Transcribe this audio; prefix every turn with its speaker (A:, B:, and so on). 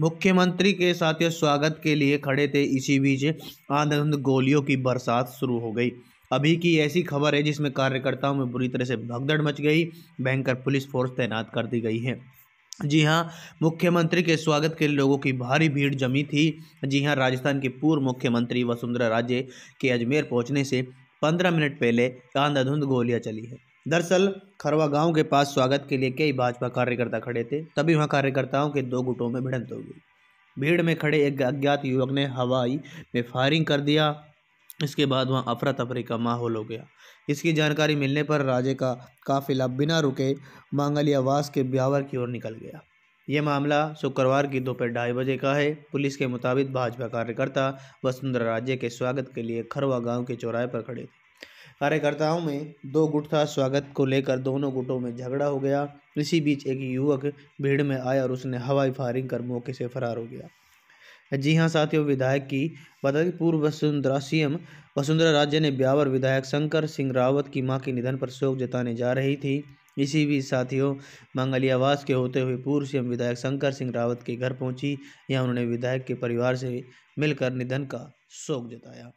A: मुख्यमंत्री के साथ स्वागत के लिए खड़े थे इसी बीच आनंद गोलियों की बरसात शुरू हो गई अभी की ऐसी खबर है जिसमें कार्यकर्ताओं में बुरी तरह से भगदड़ मच गई भयंकर पुलिस फोर्स तैनात कर दी गई है जी हाँ मुख्यमंत्री के स्वागत के लोगों की भारी भीड़ जमी थी जी हाँ राजस्थान के पूर्व मुख्यमंत्री वसुंधरा राजे के अजमेर पहुंचने से पंद्रह मिनट पहले आंधाधुंध गोलियां चली है दरअसल खरवा गांव के पास स्वागत के लिए कई भाजपा कार्यकर्ता खड़े थे तभी वहां कार्यकर्ताओं के दो गुटों में भिड़ंत हो गई भीड़ में खड़े एक अज्ञात युवक ने हवाई में फायरिंग कर दिया इसके बाद वहाँ अफरा तफरी का माहौल हो गया इसकी जानकारी मिलने पर राजे का काफिला बिना रुके मांगलियावास के ब्यावर की ओर निकल गया ये मामला शुक्रवार की दोपहर ढाई बजे का है पुलिस के मुताबिक भाजपा कार्यकर्ता वसुंधरा राजे के स्वागत के लिए खरवा गांव के चौराहे पर खड़े थे कार्यकर्ताओं में दो गुट था स्वागत को लेकर दोनों गुटों में झगड़ा हो गया इसी बीच एक युवक भीड़ में आया और उसने हवाई फायरिंग कर मौके से फरार हो गया जी हाँ साथियों विधायक की बता पूर्व वसुंधरा सी वसुंधरा राज्य ने ब्यावर विधायक शंकर सिंह रावत की मां के निधन पर शोक जताने जा रही थी इसी बीच साथियों मंगलियावास के होते हुए पूर्व सीएम विधायक शंकर सिंह रावत के घर पहुंची यहाँ उन्होंने विधायक के परिवार से मिलकर निधन का शोक जताया